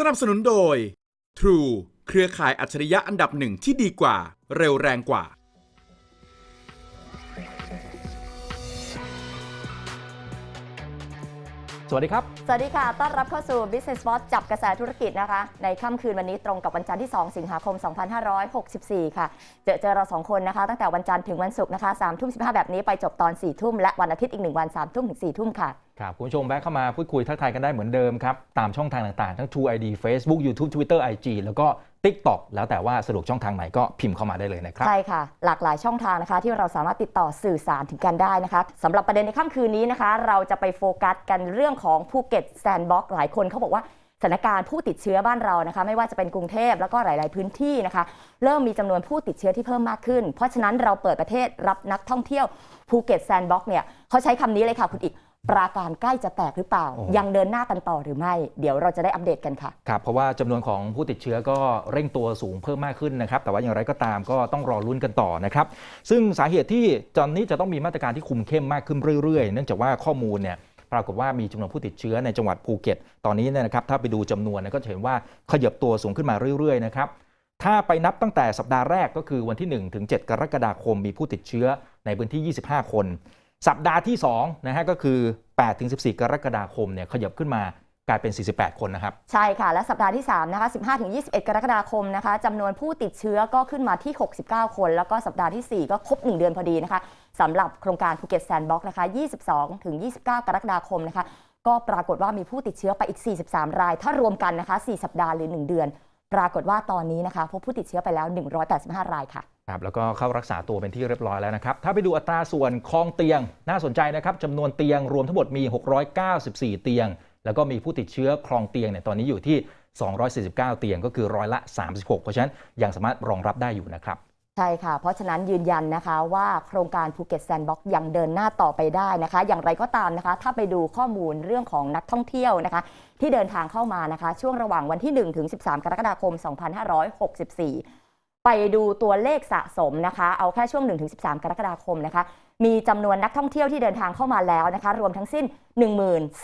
สนับสนุนโดย True เครือข่ายอัจฉริยะอันดับหนึ่งที่ดีกว่า เร็วแรงกว่าสวัสดีครับ สวัสดีค่ะ ต้อนรับเข้าสู่ Business Watch จับกระแสธุรกิจนะคะ ในค่ำคืนวันนี้ตรงกับวันจันทร์ที่ 2 สิงหาคม 2564 ค่ะ เจอเจอเรา 2 คนนะคะ ตั้งแต่วันจันทร์ถึงวันศุกร์นะคะ3ทุ่ม 15 แบบนี้ไปจบตอน 4 ทุ่ม และวันอาทิตย์อีก 1 วัน 3 ทุ่มถึง 4 ทุ่มค่ะครับคุณผู้ชมแวะเข้ามาพูดคุยทักทายกันได้เหมือนเดิมครับ ตามช่องทางต่างๆ ทั้ง True ID Facebook YouTube Twitter IG แล้วก็ TikTok แล้วแต่ว่าสะดวกช่องทางไหนก็พิมพ์เข้ามาได้เลยนะครับ ใช่ค่ะ หลากหลายช่องทางนะคะที่เราสามารถติดต่อสื่อสารถึงกันได้นะคะสำหรับประเด็นในค่ำคืนนี้นะคะเราจะไปโฟกัสกันเรื่องของภูเก็ตแซนด์บ็อกหลายคนเขาบอกว่าสถานการณ์ผู้ติดเชื้อบ้านเรานะคะไม่ว่าจะเป็นกรุงเทพแล้วก็หลาย ๆ พื้นที่นะคะ เริ่มมีจำนวนผู้ติดเชื้อที่เพิ่มมากขึ้นเพราะฉะนั้นเราเปิดประเทศรับนักท่องเที่ยวภูเก็ตแซนด์บ็อกเนี่ยเขาใช้คำนี้เลยค่ะคุณอีกปราการใกล้จะแตกหรือเปล่า ยังเดินหน้ากันต่อหรือไม่ เดี๋ยวเราจะได้อัปเดตกันค่ะครับเพราะว่าจำนวนของผู้ติดเชื้อก็เร่งตัวสูงเพิ่มมากขึ้นนะครับ แต่ว่าอย่างไรก็ตามก็ต้องรอรุ่นกันต่อนะครับซึ่งสาเหตุที่ตอนนี้จะต้องมีมาตรการที่คุมเข้มมากขึ้นเรื่อยๆ เนื่องจากว่าข้อมูลเนี่ยปรากฏว่ามีจำนวนผู้ติดเชื้อในจังหวัดภูเก็ตตอนนี้เนี่ยนะครับ ถ้าไปดูจำนวนก็จะเห็นว่าขยับตัวสูงขึ้นมาเรื่อยๆนะครับถ้าไปนับตั้งแต่สัปดาห์แรกก็คือวันที่1ถึง7กรกฎาคมมีผู้ติดเชื้อในพื้นที่25คนสัปดาห์ที่2นะฮะก็คือ 8-14 กรกฎาคมเนี่ยขยับขึ้นมากลายเป็น 48 คนนะครับ ใช่ค่ะ และสัปดาห์ที่3นะคะ15-21 กรกฎาคมนะคะจำนวนผู้ติดเชื้อก็ขึ้นมาที่ 69 คน แล้วก็สัปดาห์ที่ 4 ก็ครบ1 เดือนพอดีนะคะสำหรับโครงการภูเก็ตแซนด์บ็อกซ์นะคะ 22-29 กรกฎาคมนะคะ ก็ปรากฏว่ามีผู้ติดเชื้อไปอีก 43 ราย ถ้ารวมกันนะคะ 4 สัปดาห์หรือ 1 เดือน ปรากฏว่าตอนนี้นะคะพบผู้ติดเชื้อไปแล้ว 185 รายค่ะครับแล้วก็เข้ารักษาตัวเป็นที่เรียบร้อยแล้วนะครับ ถ้าไปดูอัตราส่วนคลองเตียงน่าสนใจนะครับจำนวนเตียงรวมทั้งหมดมี 694 เตียง แล้วก็มีผู้ติดเชื้อคลองเตียงเนี่ยตอนนี้อยู่ที่ 249 เตียงก็คือร้อยละ 36 เพราะฉะนั้นยังสามารถรองรับได้อยู่นะครับ ใช่ค่ะ เพราะฉะนั้นยืนยันนะคะว่าโครงการภูเก็ตแซนด์บ็อกซ์ยังเดินหน้าต่อไปได้นะคะ อย่างไรก็ตามนะคะ ถ้าไปดูข้อมูลเรื่องของนักท่องเที่ยวนะคะที่เดินทางเข้ามานะคะ ช่วงระหว่างวันที่ 1 ถึง 13 กรกฎาคม 2564ไปดูตัวเลขสะสมนะคะ เอาแค่ช่วง 1-13 กรกฎาคมนะคะ มีจำนวนนักท่องเที่ยวที่เดินทางเข้ามาแล้วนะคะ รวมทั้งสิ้น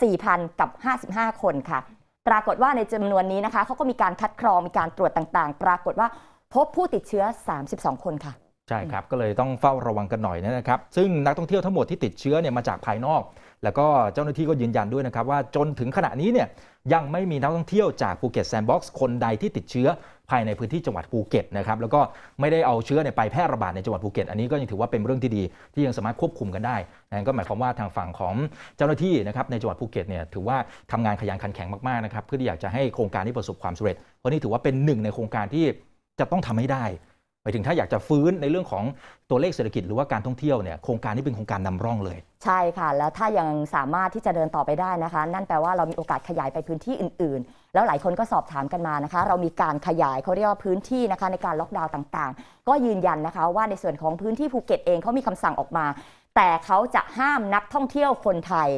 14,000กับ55 คนค่ะ ปรากฏว่าในจำนวนนี้นะคะ เขาก็มีการคัดกรองมีการตรวจต่างๆ ปรากฏว่าพบผู้ติดเชื้อ 32 คนค่ะ ใช่ครับ ก็เลยต้องเฝ้าระวังกันหน่อยนะครับ ซึ่งนักท่องเที่ยวทั้งหมดที่ติดเชื้อเนี่ยมาจากภายนอกแล้วก็เจ้าหน้าที่ก็ยืนยันด้วยนะครับว่าจนถึงขณะนี้เนี่ยยังไม่มีนักท่องเที่ยวจากภูเก็ตแซนด์บ็อกซ์คนใดที่ติดเชื้อภายในพื้นที่จังหวัดภูเก็ตนะครับแล้วก็ไม่ได้เอาเชื้อไปแพร่ระบาดในจังหวัดภูเก็ตอันนี้ก็ยังถือว่าเป็นเรื่องที่ดีที่ยังสามารถควบคุมกันได้นั่นก็หมายความว่าทางฝั่งของเจ้าหน้าที่นะครับในจังหวัดภูเก็ตเนี่ยถือว่าทำงานขยันขันแข็งมากๆนะครับเพื่อที่อยากจะให้โครงการที่ประสบความสำเร็จ เพราะนี่ถือว่าเป็นหนึ่งในโครงการที่จะต้องทำให้ได้หมายถึงถ้าอยากจะฟื้นในเรื่องของตัวเลขเศรษฐกิจหรือว่าการท่องเที่ยวเนี่ยโครงการนี้เป็นโครงการนำร่องเลย ใช่ค่ะแล้วถ้ายังสามารถที่จะเดินต่อไปได้นะคะ นั่นแปลว่าเรามีโอกาสขยายไปพื้นที่อื่นๆ แล้วหลายคนก็สอบถามกันมานะคะ เรามีการขยายเขาเรียกว่าพื้นที่นะคะในการล็อกดาวน์ต่างๆ ก็ยืนยันนะคะว่าในส่วนของพื้นที่ภูเก็ตเองเขามีคำสั่งออกมาแต่เขาจะห้ามนักท่องเที่ยวคนไทย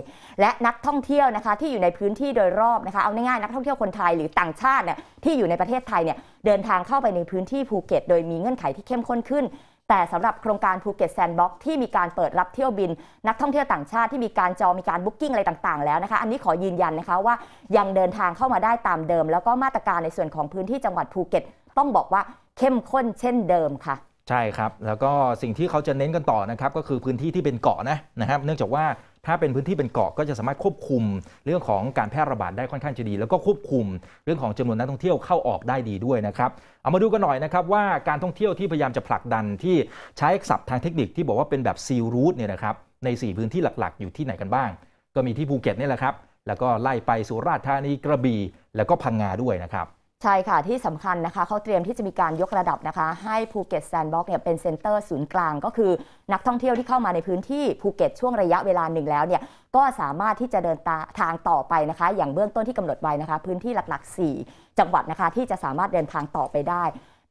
และนักท่องเที่ยวนะคะที่อยู่ในพื้นที่โดยรอบนะคะเอาง่ายๆนักท่องเที่ยวคนไทยหรือต่างชาติเนี่ยที่อยู่ในประเทศไทยเนี่ยเดินทางเข้าไปในพื้นที่ภูเก็ต โดยมีเงื่อนไขที่เข้มข้นขึ้น แต่สำหรับโครงการภูเก็ตแซนด์บ็อกซ์ที่มีการเปิดรับเที่ยวบิน นักท่องเที่ยวต่างชาติที่มีการจองมีการบุ๊กกิ้งอะไรต่าง ๆ แล้วนะคะอันนี้ขอยืนยันนะคะว่ายังเดินทางเข้ามาได้ตามเดิมแล้วก็มาตรการในส่วนของพื้นที่จังหวัดภูเก็ตต้องบอกว่าเข้มข้นเช่นเดิมค่ะใช่ครับแล้วก็สิ่งที่เขาจะเน้นกันต่อนะครับก็คือพื้นที่ที่เป็นเกาะนะนะครับ เนื่องจากว่าถ้าเป็นพื้นที่เป็นเกาะก็จะสามารถควบคุม เรื่องของการแพร่ระบาดได้ค่อนข้างจะดี แล้วก็ควบคุม เรื่องของจำนวนนักท่องเที่ยวเข้าออกได้ดีด้วยนะครับเอามาดูกันหน่อยนะครับว่าการท่องเที่ยวที่พยายามจะผลักดันที่ใช้ศัพท์ทางเทคนิคที่บอกว่าเป็นแบบซีรูทเนี่ยนะครับใน 4 พื้นที่หลักๆ อยู่ที่ไหนกันบ้าง ก็มีที่ภูเก็ตนี่แหละครับ แล้วก็ไล่ไปสุราษฎร์ธานีกระบี่แล้วก็พังงาด้วยนะครับใช่ค่ะ ที่สำคัญนะคะเขาเตรียมที่จะมีการยกระดับนะคะให้ภูเก็ตแซนด์บ็อกซ์เนี่ยเป็นเซ็นเตอร์ศูนย์กลาง ก็คือนักท่องเที่ยวที่เข้ามาในพื้นที่ภูเก็ตช่วงระยะเวลาหนึ่งแล้วเนี่ยก็สามารถที่จะเดินาทางต่อไปนะคะ อย่างเบื้องต้นที่กำหนดไว้นะคะ พื้นที่หลัก ๆ 4 จังหวัดนะคะที่จะสามารถเดินทางต่อไปได้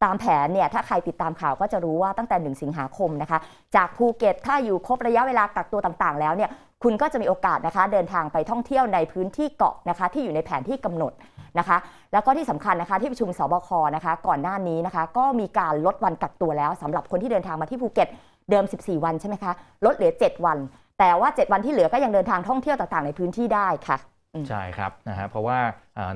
ตามแผนเนี่ยถ้าใครติดตามข่าวก็จะรู้ว่าตั้งแต่ 1 สิงหาคมนะคะ จากภูเก็ตถ้าอยู่ครบระยะเวลากักตัวต่าง ๆ แล้วเนี่ยคุณก็จะมีโอกาสนะคะเดินทางไปท่องเที่ยวในพื้นที่เกาะนะคะ ที่อยู่ในแผนที่กำหนดนะคะ แล้วก็ที่สำคัญนะคะที่ประชุมสบคนะคะก่อนหน้านี้นะคะ ก็มีการลดวันกักตัวแล้ว สำหรับคนที่เดินทางมาที่ภูเก็ตเดิม 14 วันใช่ไหมคะลดเหลือ 7 วัน แต่ว่า 7 วันที่เหลือก็ยังเดินทางท่องเที่ยวต่างๆในพื้นที่ได้ค่ะใช่ครับนะฮะเพราะว่า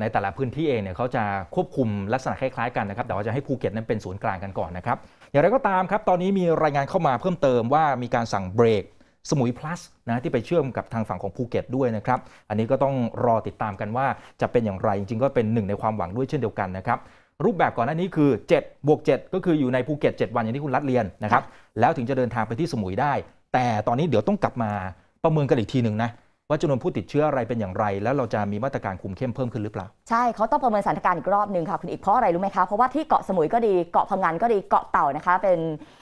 ในแต่ละพื้นที่เองเนี่ยเขาจะควบคุมลักษณะคล้ายๆกันนะครับแต่ว่าจะให้ภูเก็ตนั้นเป็นศูนย์กลางกันก่อนนะครับ อย่างไรก็ตามครับ ตอนนี้มีรายงานเข้ามาเพิ่มเติมว่ามีการสั่งเบรกสมุย plus นะที่ไปเชื่อมกับทางฝั่งของภูเก็ตด้วยนะครับ อันนี้ก็ต้องรอติดตามกันว่าจะเป็นอย่างไรจริงๆก็เป็นหนึ่งในความหวังด้วยเช่นเดียวกันนะครับรูปแบบก่อนหน้านี้คือ7บวก7ก็คืออยู่ในภูเก็ต7 วันอย่างที่คุณรัดเรียนนะครับแล้วถึงจะเดินทางไปที่สมุยได้แต่ตอนนี้เดี๋ยวต้องกลับมาประเมินกันอีกทีหนึ่งนะว่าจำนวนผู้ติดเชื้ออะไรเป็นอย่างไร แล้วเราจะมีมาตรการคุมเข้มเพิ่มขึ้นหรือเปล่า ใช่เขาต้องประเมินสถานการณ์อีกรอบหนึ่งค่ะคุณอีกเพราะอะไรรู้ไหมคะ เพราะว่าที่เกาะสมุยก็ดีเกาะพังงานก็ดีเกาะเต่านะคะเป็น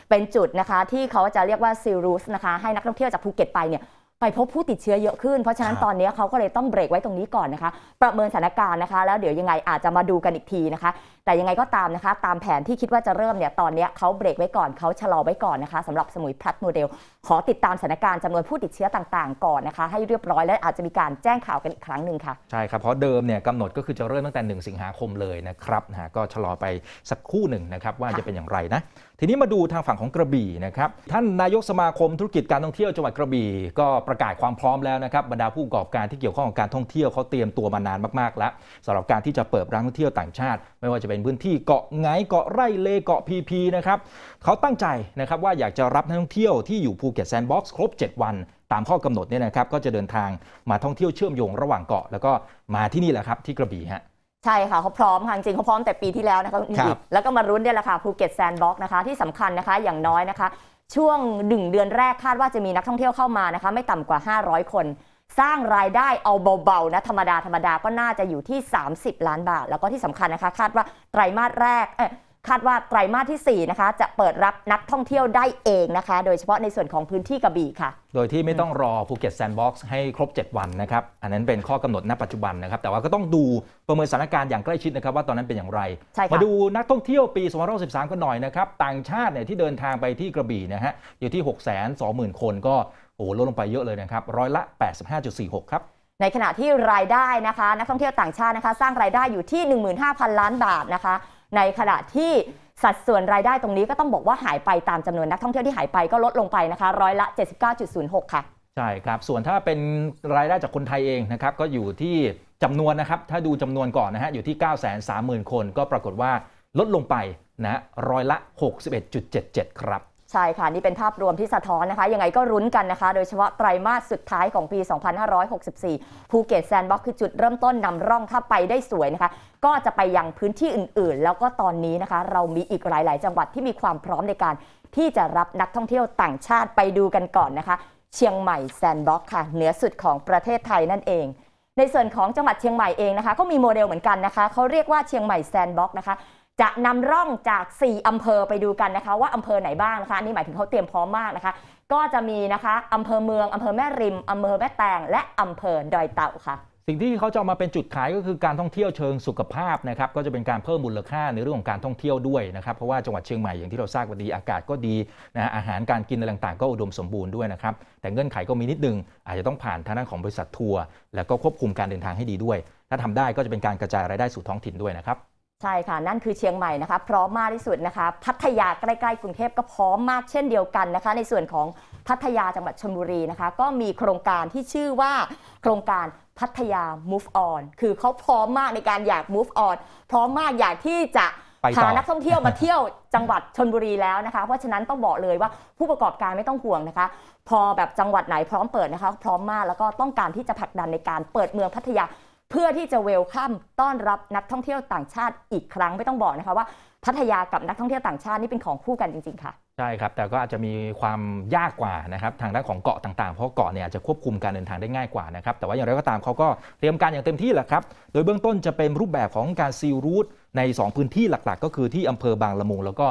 เป็นจุดนะคะ ที่เขาจะเรียกว่าซีรูสนะคะ ให้นักท่องเที่ยวจากภูเก็ตไปเนี่ยไปพบผู้ติดเชื้อเยอะขึ้น เพราะฉะนั้นตอนนี้เขาก็เลยต้องเบรกไว้ตรงนี้ก่อนนะคะ ประเมินสถานการณ์นะคะ แล้วเดี๋ยวยังไงอาจจะมาดูกันอีกทีนะคะ แต่ยังไงก็ตามนะคะ ตามแผนที่คิดว่าจะเริ่มเนี่ย ตอนนี้เขาเบรกไว้ก่อนเขาชะลอไว้ก่อนนะคะสำหรับสมุยพลัสโมเดล ขอติดตามสถานการณ์จำนวนผู้ติดเชื้อต่าง ๆก่อนนะคะ ให้เรียบร้อย และอาจจะมีการแจ้งข่าวกันอีกครั้งหนึ่งค่ะ ใช่ครับ เพราะเดิมเนี่ยกำหนดก็คือจะเริ่มตั้งแต่ 1 สิงหาคมเลยนะครับนะก็ชะลอไปสักคู่หนึ่งนะครับว่าจะเป็นอย่างไรนะทีนี้มาดูทางฝั่งของกระบี่นะครับท่านนายกสมาคมธุรกิจการท่องเที่ยวจังหวัดกระบี่ก็ประกาศความพร้อมแล้วนะครับบรรดาผู้ประกอบการที่เกี่ยวข้องกับการท่องเที่ยวเขาเตรียมตัวมานานมากๆแล้วสำหรับการที่จะเปิดร้านท่องเที่ยวต่างชาติ ไม่ว่าจะเป็นพื้นที่เกาะไงเกาะไร่เลเกาะพีพีนะครับเขาตั้งใจนะครับว่าอยากจะรับนักท่องเที่ยวที่อยู่ภูเก็ตแซนด์บ็อกซ์ครบ7 วัน ตามข้อกำหนดเนี่ยนะครับก็จะเดินทางมาท่องเที่ยวเชื่อมโยงระหว่างเกาะแล้วก็มาที่นี่แหละครับที่กระบี่ฮะใช่ค่ะเขาพร้อม ค่ะ จริงเขาพร้อมแต่ปีที่แล้วนะคะคแล้วก็มารุ้นเนี่ยแหละค่ะ ภูเก็ตแซนด์บ็อกนะคะที่สำคัญนะคะอย่างน้อยนะคะ ช่วงหนึ่งเดือนแรกคาดว่าจะมีนักท่องเที่ยวเข้ามานะคะ ไม่ต่ำกว่า 500 คน สร้างรายได้เอาเบาๆนะธรรมดาธรรมดา ก็น่าจะอยู่ที่ 30 ล้านบาท แล้วก็ที่สำคัญนะคะ คาดว่าไตรมาสแรกเอคาดว่าไตรมาสที่4นะคะจะเปิดรับนักท่องเที่ยวได้เองนะคะ โดยเฉพาะในส่วนของพื้นที่กระบี่ค่ะโดยที่ไม่ต้องรอภูเก็ตแซนด์บ็อกซ์ให้ครบ 7 วันนะครับ อันนั้นเป็นข้อกำหนดณปัจจุบันนะครับ แต่ว่าก็ต้องดูประเมินสถานการณ์อย่างใกล้ชิดนะครับว่าตอนนั้นเป็นอย่างไร มาดูนักท่องเที่ยวปี2013กันหน่อยนะครับ ต่างชาติเนี่ยที่เดินทางไปที่กระบี่นะฮะอยู่ที่6 2 0 0 0 0 คนก็โอ้โลดลงไปเยอะเลยนะครับร้อยละ 85.46ครับในขณะที่รายได้นะคะ นักท่องเที่ยวต่างชาตินะคะสร้างรายได้อยู่ที่15,000ล้านบาทนะคะในขณะที่สัดส่วนรายได้ตรงนี้ก็ต้องบอกว่าหายไปตามจำนวนนักท่องเที่ยวที่หายไปก็ลดลงไปนะคะร้อยละ79.06 ค่ะใช่ครับ ส่วนถ้าเป็นรายได้จากคนไทยเองนะครับก็อยู่ที่จำนวนนะครับ ถ้าดูจำนวนก่อนนะฮะอยู่ที่ 930,000 คน ก็ปรากฏว่าลดลงไปนะร้อยละ 61.77 ครับใช่ค่ะ นี่เป็นภาพรวมที่สะท้อนนะคะ ยังไงก็รุ้นกันนะคะโดยเฉพาะ ไตรมาสสุดท้ายของปี 2564 ภูเก็ตแซนด์บ็อกซ์คือจุดเริ่มต้นนำร่องถ้าไปได้สวยนะคะ ก็จะไปยังพื้นที่อื่นๆ แล้วก็ตอนนี้นะคะ เรามีอีกหลายๆจังหวัดที่มีความพร้อมในการที่จะรับนักท่องเที่ยวต่างชาติไปดูกันก่อนนะคะ เชียงใหม่แซนด์บ็อกซ์ค่ะ เหนือสุดของประเทศไทยนั่นเอง ในส่วนของจังหวัดเชียงใหม่เองนะคะก็มีโมเดลเหมือนกันนะคะเขาเรียกว่าเชียงใหม่แซนด์บ็อกนะคะจะนำร่องจาก 4 อำเภอไปดูกันนะคะว่าอำเภอไหนบ้างนะคะนี่หมายถึงเขาเตรียมพร้อมมากนะคะ ก็จะมีนะคะอำเภอเมืองอำเภอแม่ริม อำเภอแม่แตงและอำเภอดอยเต่าค่ะ สิ่งที่เขาจะมาเป็นจุดขายก็คือการท่องเที่ยวเชิงสุขภาพนะครับก็จะเป็นการเพิ่มมูลค่าในเรื่องของการท่องเที่ยวด้วยนะครับเพราะว่าจังหวัดเชียงใหม่อย่างที่เราทราบวันดีอากาศก็ดีนะอาหารการกินต่างๆก็อุดมสมบูรณ์ด้วยนะครับ แต่เงื่อนไขก็มีนิดนึง อาจจะต้องผ่านทางด้านของบริษัททัวร์แล้วก็ควบคุมการเดินทางให้ดีด้วย ถ้าทำได้ก็จะเป็นการกระจายรายได้สู่ท้องถิ่นด้วยนะครับใช่ค่ะ นั่นคือเชียงใหม่นะคะพร้อมมากที่สุดนะคะพัทยาใกล้ๆกรุงเทพก็พร้อมมากเช่นเดียวกันนะคะในส่วนของพัทยาจังหวัดชลบุรีนะคะก็มีโครงการที่ชื่อว่าโครงการพัทยา move on คือเขาพร้อมมากในการอยาก move on พร้อมมากอยากที่จะพานักท่องเที่ยวมาเที่ยวจังหวัดชนบุรีแล้วนะคะ เพราะฉะนั้นต้องบอกเลยว่าผู้ประกอบการไม่ต้องห่วงนะคะพอแบบจังหวัดไหนพร้อมเปิดนะคะพร้อมมากแล้วก็ต้องการที่จะผลักดันในการเปิดเมืองพัทยาเพื่อที่จะเวลคัมต้อนรับนักท่องเที่ยวต่างชาติอีกครั้ง ไม่ต้องบอกนะคะว่า พัทยากับนักท่องเที่ยวต่างชาตินี่เป็นของคู่กันจริง ๆ ค่ะ ใช่ครับ แต่ก็อาจจะมีความยากกว่านะครับทางด้านของเกาะต่างๆ เพราะเกาะเนี่ยจะควบคุมการเดินทางได้ง่ายกว่านะครับแต่ว่าอย่างไรก็ตามเขาก็เตรียมการอย่างเต็มที่แหละครับโดยเบื้องต้นจะเป็นรูปแบบของการซีรูทใน2 พื้นที่หลักๆ ก็คือที่อำเภอบางละมุงแล้วก็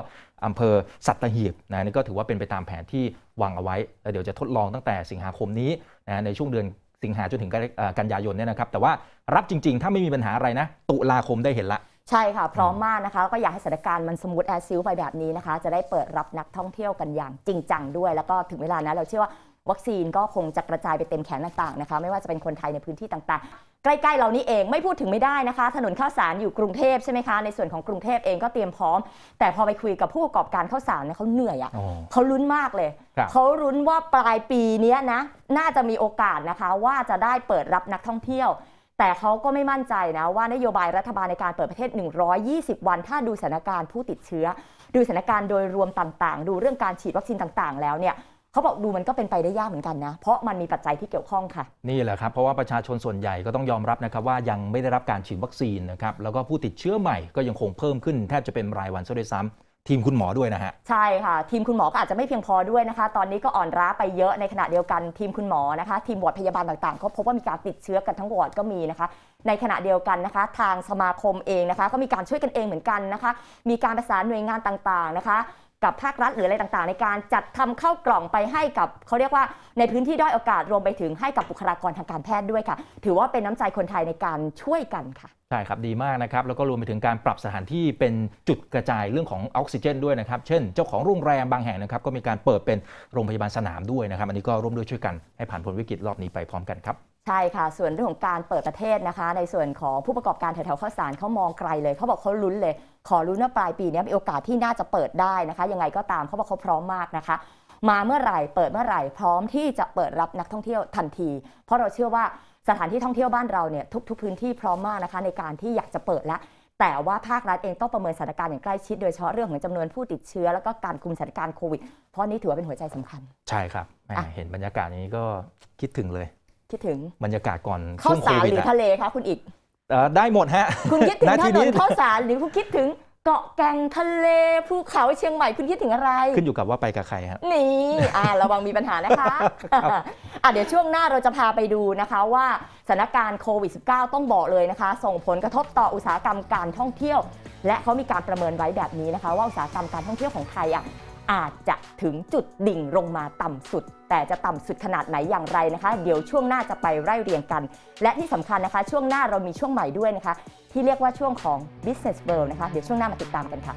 อำเภอสัตหีบนะนี่ก็ถือว่าเป็นไปตามแผนที่วางเอาไว้แล้วเดี๋ยวจะทดลองตั้งแต่สิงหาคมนี้นะในช่วงเดือนิงหาจนถึงกันยายนเนี่ยนะครับ แต่ว่ารับจริงๆ ถ้าไม่มีปัญหาอะไรนะ ตุลาคมได้เห็นละ ใช่ค่ะพร้อมมากนะคะแล้วก็อยากให้สถานการณ์มันสมูทแอซิลไปแบบนี้นะคะ จะได้เปิดรับนักท่องเที่ยวกันอย่างจริงจังด้วยแล้วก็ถึงเวลานะเราเชื่อว่าวัคซีนก็คงจะกระจายไปเต็มแขนต่างๆนะคะไม่ว่าจะเป็นคนไทยในพื้นที่ต่างๆ ใกล้ๆเรานี่เองไม่พูดถึงไม่ได้นะคะถนนข้าวสารอยู่กรุงเทพใช่ไหมคะในส่วนของกรุงเทพเองก็เตรียมพร้อมแต่พอไปคุยกับผู้ประกอบการข้าวสารเนี่ยเขาเหนื่อยอะ่ะเขาลุ้นมากเลยเขาลุ้นว่าปลายปีนี้นะน่าจะมีโอกาสนะคะ ว่าจะได้เปิดรับนักท่องเที่ยว แต่เขาก็ไม่มั่นใจนะว่านโยบายรัฐบาลในการเปิดประเทศ 120 วัน ถ้าดูสถานการณ์ผู้ติดเชื้อ ดูสถานการณ์โดยรวมต่างๆ ดูเรื่องการฉีดวัคซีนต่าง ๆแล้วเนี่ยเขาบอกดูมันก็เป็นไปได้ยากเหมือนกันนะเพราะมันมีปัจจัยที่เกี่ยวข้องค่ะ นี่แหละครับเพราะว่าประชาชนส่วนใหญ่ก็ต้องยอมรับนะครับว่ายังไม่ได้รับการฉีดวัคซีนนะครับ แล้วก็ผู้ติดเชื้อใหม่ก็ยังคงเพิ่มขึ้นแทบจะเป็นรายวันซะด้วยซ้าทีมคุณหมอด้วยนะฮะใช่ค่ะ ทีมคุณหมอก็อาจจะไม่เพียงพอด้วยนะคะ ตอนนี้ก็อ่อนร้าไปเยอะในขณะเดียวกัน ทีมคุณหมอนะคะ ทีมวอดพยาบาลต่างๆก็พบว่ามีการติดเชื้อกันทั้งวอดก็มีนะคะ ในขณะเดียวกันนะคะ ทางสมาคมเองนะคะ ก็มีการช่วยกันเองเหมือนกันนะคะ มีการประสานหน่วยงานต่างๆนะคะกับภาครัฐหรืออะไรต่างๆในการจัดทำเข้ากล่องไปให้กับเขาเรียกว่าในพื้นที่ด้อยโอกาสรวมไปถึงให้กับบุคลากรทางการแพทย์ด้วยค่ะถือว่าเป็นน้ำใจคนไทยในการช่วยกันค่ะ ใช่ครับดีมากนะครับ แล้วก็รวมไปถึงการปรับสถานที่เป็นจุดกระจายเรื่องของออกซิเจน ด้วยนะครับเช่นเจ้าของโรงแรมบางแห่งนะครับก็มีการเปิดเป็นโรงพยาบาลสนามด้วยนะครับอันนี้ก็ร่วมด้วยช่วยกันให้ผ่านพ้นวิกฤตรอบนี้ไปพร้อมกันครับใช่ค่ะ ส่วนเรื่องของการเปิดประเทศนะคะ ในส่วนของผู้ประกอบการแถวๆข้าวสารเขามองไกลเลยเขาบอกเขาลุ้น เลย ขอลุ้นว่าปลายปีนี้มีโอกาสที่น่าจะเปิดได้นะคะ ยังไงก็ตามเขาบอกเขาพร้อมมากนะคะ มาเมื่อไหร่เปิดเมื่อไหร่พร้อมที่จะเปิดรับนักท่องเที่ยวทันที เพราะเราเชื่อว่าสถานที่ท่องเที่ยวบ้านเราเนี่ยทุกๆพื้นที่พร้อมมากนะคะในการที่อยากจะเปิดแล้ว แต่ว่าภาครัฐเองต้องประเมินสถานการณ์อย่างใกล้ชิด โดยเฉพาะเรื่องของจำนวนผู้ติดเชื้อแล้วก็การคุมสถานการณ์โควิด เพราะนี้ถือว่าเป็นหัวใจสำคัญ ใช่ครับเห็นบรรยากาศนี้ก็คิดถึงเลยคิดถึงบรรยากาศก่อนข้าวสารหรือทะเลคะคุณอีก ได้หมดฮะคุณคิดถึงถนนข้าวสารหรือคุณคิดถึงเกาะแก่งทะเลภูเขาเชียงใหม่คุณคิดถึงอะไร ขึ้นอยู่กับว่าไปกับใครฮะนี่อ่าระวังมีปัญหานะคะอ่ะเดี๋ยวช่วงหน้าเราจะพาไปดูนะคะว่าสถานการณ์โควิด -19 ต้องบอกเลยนะคะ ส่งผลกระทบต่ออุตสาหกรรมการท่องเที่ยว และเขามีการประเมินไว้แบบนี้นะคะว่าอุตสาหกรรมการท่องเที่ยวของไทยอ่ะอาจจะถึงจุดดิ่งลงมาต่ำสุด แต่จะต่ำสุดขนาดไหนอย่างไรนะคะ เดี๋ยวช่วงหน้าจะไปไล่เรียงกัน และที่สำคัญนะคะ ช่วงหน้าเรามีช่วงใหม่ด้วยนะคะ ที่เรียกว่าช่วงของ business world นะคะ เดี๋ยวช่วงหน้ามาติดตามกันค่ะ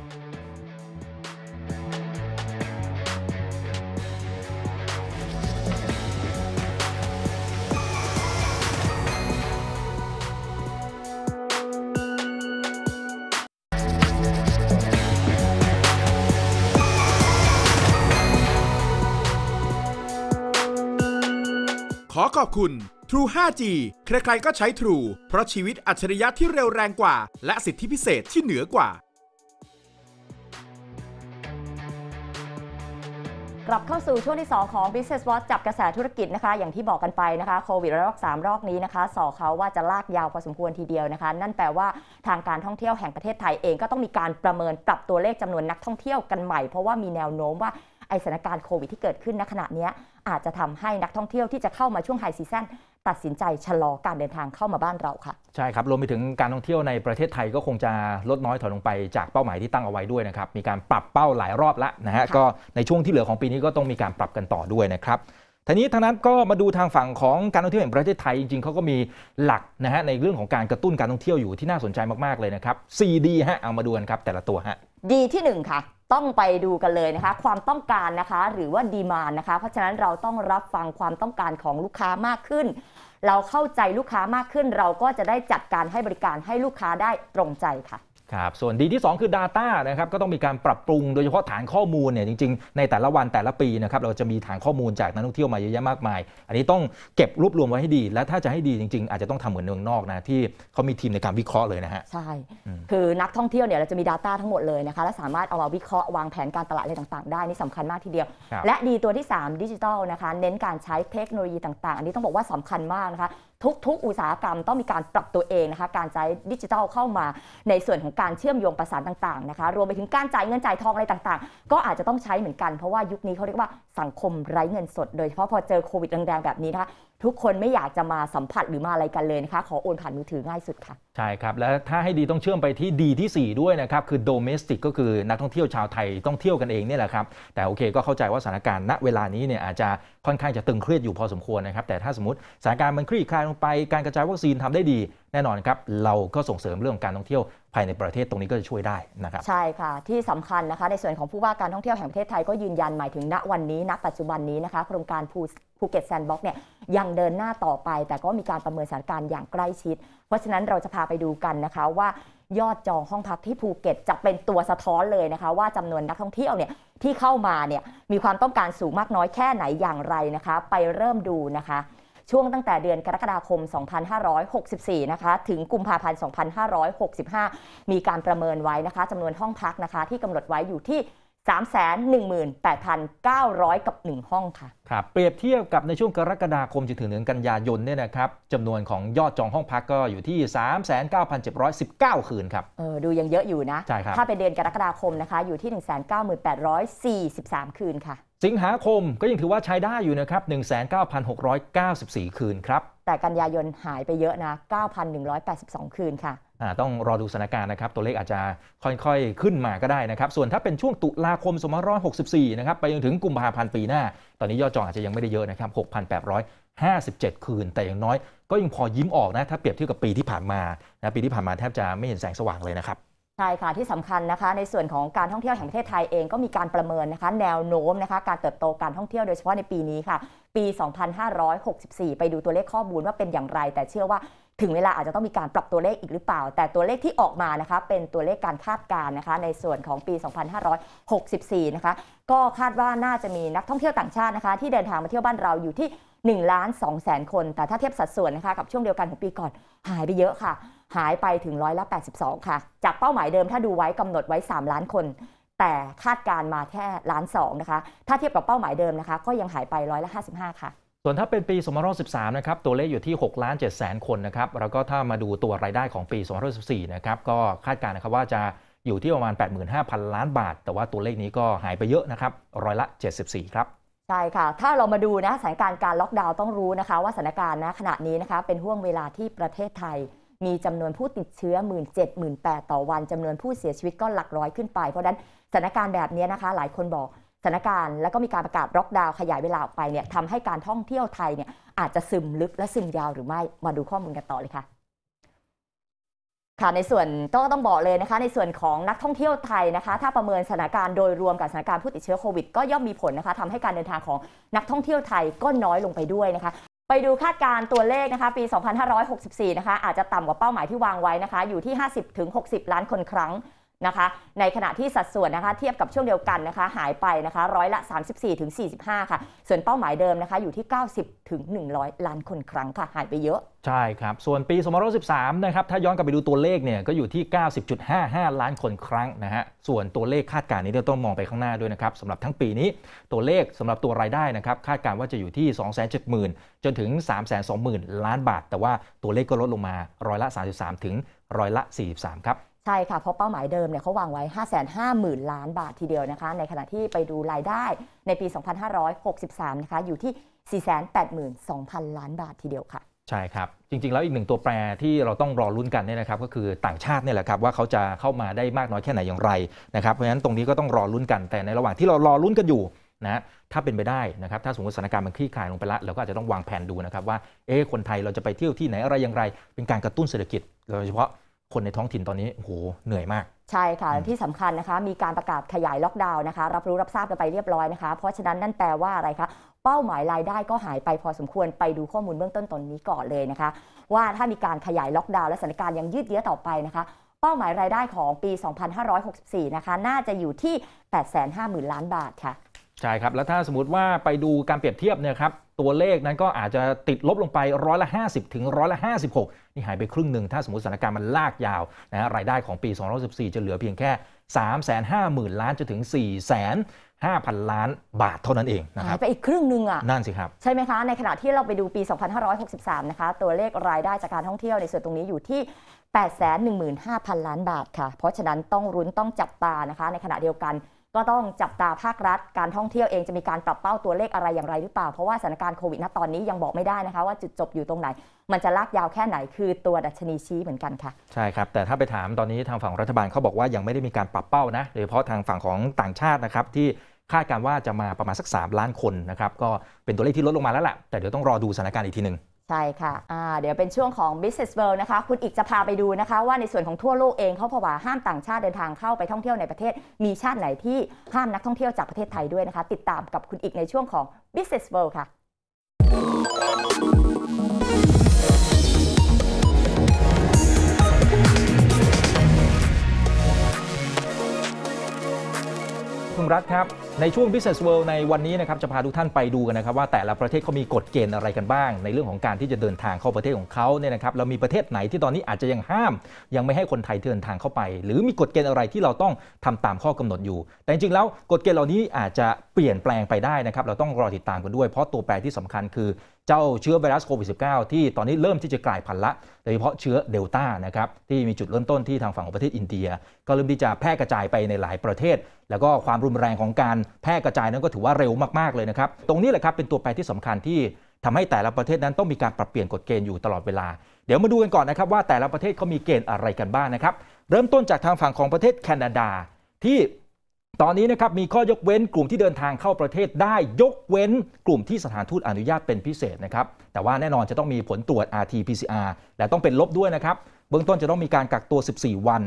ขอขอบคุณ True 5G ใคร ๆ ก็ใช้ True เพราะชีวิตอัจฉริยะที่เร็วแรงกว่า และสิทธิพิเศษที่เหนือกว่า กลับเข้าสู่ช่วงที่2ของ Business Watch จับกระแสธุรกิจนะคะ อย่างที่บอกกันไปนะคะโควิดระลอก 3 รอบนี้นะคะส่อเขาว่าจะลากยาวพอสมควรทีเดียวนะคะนั่นแปลว่าทางการท่องเที่ยวแห่งประเทศไทยเองก็ต้องมีการประเมินปรับตัวเลขจำนวนนักท่องเที่ยวกันใหม่เพราะว่ามีแนวโน้มว่าไอสถานการณ์โควิดที่เกิดขึ้นณขณะนี้อาจจะทำให้นักท่องเที่ยวที่จะเข้ามาช่วงไฮซีซั่นตัดสินใจชะลอการเดินทางเข้ามาบ้านเราค่ะใช่ครับรวมไปถึงการท่องเที่ยวในประเทศไทยก็คงจะลดน้อยถอยลงไปจากเป้าหมายที่ตั้งเอาไว้ด้วยนะครับมีการปรับเป้าหลายรอบแล้วนะฮะก็ในช่วงที่เหลือของปีนี้ก็ต้องมีการปรับกันต่อด้วยนะครับทีนี้ทางนั้นก็มาดูทางฝั่งของการท่องเที่ยวแห่งประเทศไทยจริงๆเขาก็มีหลักนะฮะในเรื่องของการกระตุ้นการท่องเที่ยวอยู่ที่น่าสนใจมากๆเลยนะครับ 4D ฮะเอามาดูกันครับ แต่ละตัวฮะดีที่1ค่ะต้องไปดูกันเลยนะคะ ความต้องการนะคะหรือว่าดีมานนะคะ เพราะฉะนั้นเราต้องรับฟังความต้องการของลูกค้ามากขึ้น เราเข้าใจลูกค้ามากขึ้นเราก็จะได้จัดการให้บริการให้ลูกค้าได้ตรงใจค่ะครับส่วนดีที่ 2 คือ Data นะครับก็ต้องมีการปรับปรุงโดยเฉพาะฐานข้อมูลเนี่ยจริงๆในแต่ละวันแต่ละปีนะครับ เราจะมีฐานข้อมูลจากนักท่องเที่ยวมาเยอะแยะมากมาย อันนี้ต้องเก็บรวบรวมไว้ให้ดี และถ้าจะให้ดีจริงๆ อาจจะต้องทำเหมือนเมืองนอกนะที่เขามีทีมในการวิเคราะห์เลยนะฮะ ใช่ คือนักท่องเที่ยวเนี่ยเราจะมี Data ทั้งหมดเลยนะคะและสามารถเอามาวิเคราะห์วางแผนการตลาดอะไรต่างๆได้นี่สำคัญมากทีเดียว และดีตัวที่3ดิจิทัลนะคะ เน้นการใช้เทคโนโลยีต่างๆ อันนี้ต้องบอกว่าสำคัญมากนะคะทุกๆอุตสาหกรรมต้องมีการปรับตัวเองนะคะ การใช้ดิจิทัลเข้ามาในส่วนของการเชื่อมโยงประสานต่างๆนะคะ รวมไปถึงการจ่ายเงินจ่ายทองอะไรต่างๆ ก็อาจจะต้องใช้เหมือนกันเพราะว่ายุคนี้เขาเรียกว่า สังคมไร้เงินสด โดยเฉพาะพอเจอโควิดแรงๆแบบนี้นะคะทุกคนไม่อยากจะมาสัมผัสหรือมาอะไรกันเลยนะคะ ขอโอนผ่านมือถือง่ายสุดค่ะ ใช่ครับ และถ้าให้ดีต้องเชื่อมไปที่ดีที่ 4 ด้วยนะครับ คือโ o m e s t i c ก็คือนักท่องเที่ยวชาวไทยต้องเที่ยวกันเองเนี่แหละครับ แต่โอเคก็เข้าใจว่าสถานการณ์ณเวลานี้เนี่ยอาจจะค่อนข้างจะตึงเครียดอยู่พอสมควรนะครับ แต่ถ้าสมมติสถานการณ์มันคลี่คลายลงไปการกระจายวัคซีนทำได้ดีแน่นอนครับเราก็ส่งเสริมเรื่องการท่องเที่ยวภายในประเทศตรงนี้ก็จะช่วยได้นะครับใช่ค่ะที่สำคัญนะคะในส่วนของผู้ว่าการท่องเที่ยวแห่งประเทศไทยก็ยืนยันหมายถึงณวันนี้ณ ปัจจุบันนี้นะคะ โครงการภูเก็ตแซนด์บ็อกซ์เนี่ยยังเดินหน้าต่อไป แต่ก็มีการประเมินสถานการณ์อย่างใกล้ชิด เพราะฉะนั้นเราจะพาไปดูกันนะคะว่ายอดจองห้องพักที่ภูเก็ตจะเป็นตัวสะท้อนเลยนะคะ ว่าจำนวนนักท่องเที่ยวเนี่ยที่เข้ามาเนี่ยมีความต้องการสูงมากน้อยแค่ไหนอย่างไรนะคะ ไปเริ่มดูนะคะช่วงตั้งแต่เดือนกรกฎาคม 2564 นะคะ ถึงกุมภาพันธ์ 2565 มีการประเมินไว้นะคะจำนวนห้องพักนะคะ ที่กำหนดไว้อยู่ที่ 318,900 กับ 1 ห้องค่ะ ครับเปรียบเทียบกับในช่วงกรกฎาคมจนถึงเดือนกันยายนเนี่ยนะครับจำนวนของยอดจองห้องพักก็อยู่ที่ 39,719 คืนครับ เออดูยังเยอะอยู่นะใช่ครับถ้าเป็นเดือนกรกฎาคมนะคะอยู่ที่ 198,443 คืนค่ะสิงหาคมก็ยังถือว่าใช้ได้อยู่นะครับ19,694 คืนครับ แต่กันยายนหายไปเยอะนะ9,182 คืนค่ะต้องรอดูสถานการณ์นะครับ ตัวเลขอาจจะค่อย ๆ ขึ้นมาก็ได้นะครับ ส่วนถ้าเป็นช่วงตุลาคม2564นะครับ ไปจนถึงกุมภาพันธ์ปีหน้า ตอนนี้ยอดจองอาจจะยังไม่ได้เยอะนะครับ6,857 คืน แต่อย่างน้อยก็ยังพอยิ้มออกนะ ถ้าเปรียบเทียบกับปีที่ผ่านมา นะ ปีที่ผ่านมาแทบจะไม่เห็นแสงสว่างเลยนะครับใช่ค่ะที่สำคัญนะคะในส่วนของการท่องเที่ยวแห่งประเทศไทยเองก็มีการประเมินนะคะ แนวโน้มนะคะ การเติบโตการท่องเที่ยวโดยเฉพาะในปีนี้ค่ะ ปี 2564 ไปดูตัวเลขข้อมูลว่าเป็นอย่างไร แต่เชื่อว่าถึงเวลาอาจจะต้องมีการปรับตัวเลขอีกหรือเปล่า แต่ตัวเลขที่ออกมานะคะ เป็นตัวเลขการคาดการณ์นะคะ ในส่วนของปี 2564 นะคะก็คาดว่าน่าจะมีนักท่องเที่ยวต่างชาตินะคะ ที่เดินทางมาเที่ยวบ้านเราอยู่ที่1ล้าน2แสนคน แต่ถ้าเทียบสัดส่วนนะคะกับช่วงเดียวกันของปีก่อนหายไปเยอะค่ะหายไปถึงร้อยละ82ค่ะ จากเป้าหมายเดิมถ้าดูไว้กำหนดไว้ 3 ล้านคน แต่คาดการมาแค่ล้านสองนะคะ ถ้าเทียบกับเป้าหมายเดิมนะคะก็ยังหายไปร้อยละ55ค่ะส่วนถ้าเป็นปี2013นะครับตัวเลขอยู่ที่6ล้าน7แสนคนนะครับ แล้วก็ถ้ามาดูตัวรายได้ของปี2014นะครับก็คาดการณ์นะครับว่าจะอยู่ที่ประมาณ 85,000 ล้านบาท แต่ว่าตัวเลขนี้ก็หายไปเยอะนะครับร้อยละ 74ครับ ใช่ค่ะ ถ้าเรามาดูนะสถานการณ์การล็อกดาวน์ต้องรู้นะคะว่าสถานการณ์ณขณะนี้นะคะเป็นห่วงเวลาที่ประเทศไทยมีจำนวนผู้ติดเชื้อ 1 7 0 0 0 8ต่อวัน จำนวนผู้เสียชีวิตก็หลักร้อยขึ้นไป เพราะนั้นสถานการณ์แบบนี้นะคะ หลายคนบอกสถานการณ์แล้วก็มีการประกาศล็อกดาวน์ขยายเวลาออกไปเนี่ยทำให้การท่องเที่ยวไทยเนี่ยอาจจะซึมลึกและซึมยาวหรือไม่มาดูข้อมูลกันต่อเลยค่ะ ค่ะในส่วนต้องต้องบอกเลยนะคะ ในส่วนของนักท่องเที่ยวไทยนะคะ ถ้าประเมินสถานการณ์โดยรวมกับสถานการณ์ผู้ติดเชื้อโควิด ก็ย่อมมีผลนะคะทำให้การเดินทางของนักท่องเที่ยวไทยก็น้อยลงไปด้วยนะคะไปดูคาดการตัวเลขนะคะ ปี 2564 นะคะ อาจจะต่ำกว่าเป้าหมายที่วางไว้นะคะ อยู่ที่ 50-60 ล้านคนครั้งนะคะ ในขณะที่สัดส่วนนะคะ เทียบกับช่วงเดียวกันนะคะหายไปนะคะร้อยละ 34-45ถึง45ค่ะส่วนเป้าหมายเดิมนะคะอยู่ที่ 90ถึง100 ล้านคนครั้งค่ะ หายไปเยอะ ใช่ครับ ส่วนปี2013นะครับ ถ้าย้อนกลับไปดูตัวเลขเนี่ยก็อยู่ที่ 90.55 ล้านคนครั้งนะฮะส่วนตัวเลขคาดการณ์นี้เราต้องมองไปข้างหน้าด้วยนะครับสำหรับทั้งปีนี้ ตัวเลขสำหรับตัวรายได้นะครับคาดการณ์ว่าจะอยู่ที่270,000 จนถึง 320,000ล้านบาท แต่ว่าตัวเลขก็ลดลงมาร้อยละ33ถึงร้อยละ 43ครับใช่ค่ะเพราะเป้าหมายเดิมเนี่ยเขาวางไว้ 550,000 ล้านบาททีเดียวนะคะในขณะที่ไปดูรายได้ในปี 2563 นะคะอยู่ที่ 482,000 ล้านบาททีเดียวค่ะใช่ครับจริงๆแล้วอีกหนึ่งตัวแปรที่เราต้องรอรุ่นกันเนี่ยนะครับก็คือต่างชาติเนี่ยแหละครับ ว่าเขาจะเข้ามาได้มากน้อยแค่ไหนอย่างไรนะครับเพราะฉะนั้นตรงนี้ก็ต้องรอรุ่นกันแต่ในระหว่างที่เรารอรุ่นกันอยู่นะถ้าเป็นไปได้นะครับถ้าสมมติสถานการณ์มันคลี่คลายลงไปละเราก็อาจจะต้องวางแผนดูนะครับว่าเอ๊คนไทยเราจะไปเที่ยวที่ไหนอะไรอย่างไร เป็นการกระตุ้นเศรษฐกิจโดยเฉพาะคนในท้องถิ่นตอนนี้โอ้โหเหนื่อยมาก ใช่ค่ะ ที่สำคัญนะคะ มีการประกาศขยายล็อกดาวน์นะคะรับรู้รับทราบกันไปเรียบร้อยนะคะ เพราะฉะนั้น นั่นแปลว่าอะไรคะ เป้าหมายรายได้ก็หายไปพอสมควรไปดูข้อมูลเบื้องต้นตอนนี้ก่อนเลยนะคะ ว่าถ้ามีการขยายล็อกดาวน์และสถานการณ์ยังยืดเยื้อต่อไปนะคะ เป้าหมายรายได้ของปี 2564 นะคะน่าจะอยู่ที่ 850,000ล้านบาทค่ะใช่ครับ แล้วถ้าสมมติว่าไปดูการเปรียบเทียบเนี่ยครับตัวเลขนั้นก็อาจจะติดลบลงไปร้อยละ50 ถึงร้อยละ56 นี่หายไปครึ่งหนึ่ง ถ้าสมมติสถานการณ์มันลากยาวนะฮะรายได้ของปี2014 จะเหลือเพียงแค่ 350,000ล้านจะถึง4 0 0 0 0 5,000 ล้านบาทเท่านั้นเองนะครับหายไปอีกครึ่งหนึ่งอ่ะนั่นสิครับใช่ไหมคะ ในขณะที่เราไปดูปี 2563 นะคะ ตัวเลขรายได้จากการท่องเที่ยวในส่วนตรงนี้อยู่ที่ 815,000ล้านบาทค่ะ เพราะฉะนั้นต้องรุ้นต้องจับตานะคะ ในขณะเดียวกันก็ต้องจับตาภาครัฐการท่องเที่ยวเองจะมีการปรับเป้าตัวเลขอะไรอย่างไรหรือเปล่า เพราะว่าสถานการณ์โควิดณตอนนี้ยังบอกไม่ได้นะคะว่าจุดจบอยู่ตรงไหน มันจะลากยาวแค่ไหนคือตัวดัชนีชี้เหมือนกันค่ะใช่ครับแต่ถ้าไปถามตอนนี้ทางฝั่งรัฐบาลเขาบอกว่ายังไม่ได้มีการปรับเป้านะโดยเฉพาะทางฝั่งของต่างชาตินะครับ ที่คาดการว่าจะมาประมาณสัก3ล้านคนนะครับก็เป็นตัวเลขที่ลดลงมาแล้วแหละแต่เดี๋ยวต้องรอดูสถานการณ์อีกทีหนึ่งใช่ค่ะะเดี๋ยวเป็นช่วงของ Business World นะคะ คุณอีกจะพาไปดูนะคะว่าในส่วนของทั่วโลกเองเขาผวาห้ามต่างชาติเดินทางเข้าไปท่องเที่ยวในประเทศ มีชาติไหนที่ห้ามนักท่องเที่ยวจากประเทศไทยด้วยนะคะ ติดตามกับคุณอีกในช่วงของ Business World ค่ะ คุณรัฐครับในช่วง Business World ในวันนี้นะครับจะพาทุกท่านไปดูกันนะครับว่าแต่ละประเทศเขามีกฎเกณฑ์อะไรกันบ้าง ในเรื่องของการที่จะเดินทางเข้าประเทศของเขาเนี่ยนะครับเรามีประเทศไหนที่ตอนนี้อาจจะยังห้าม ยังไม่ให้คนไทยเดินทางเข้าไป หรือมีกฎเกณฑ์อะไรที่เราต้องทำตามข้อกำหนดอยู่ แต่จริงๆแล้วกฎเกณฑ์เหล่านี้อาจจะเปลี่ยนแปลงไปได้นะครับเราต้องรอติดตามกันด้วยเพราะตัวแปรที่สำคัญคือเจ้าเชื้อไวรัสโควิด -19 ที่ตอนนี้เริ่มที่จะกลายพันธุ์ละ โดยเฉพาะเชื้อเดลต้านะครับที่มีจุดเริ่มต้นที่ทางฝั่งของประเทศอินเดีย ก็เริ่มที่จะแพร่กระจายไปในหลายประเทศ แล้วก็ความรุนแรงของการแพร่กระจายนั้นก็ถือว่าเร็วมากๆ เลยนะครับ ตรงนี้แหละครับ เป็นตัวแปรที่สำคัญที่ทำให้แต่ละประเทศนั้นต้องมีการปรับเปลี่ยนกฎเกณฑ์อยู่ตลอดเวลา เดี๋ยวมาดูกันก่อนนะครับว่าแต่ละประเทศเขามีเกณฑ์อะไรกันบ้างนะครับ เริ่มต้นจากทางฝั่งของประเทศแคนาดา ที่ตอนนี้นะครับมีข้อยกเว้นกลุ่มที่เดินทางเข้าประเทศได้ยกเว้น กลุ่มที่สถานทูตอนุญาตเป็นพิเศษนะครับแต่ว่าแน่นอนจะต้องมีผลตรวจ rt-pcr และต้องเป็นลบด้วยนะครับเบื้องต้นจะต้องมีการกักตัว 14 วัน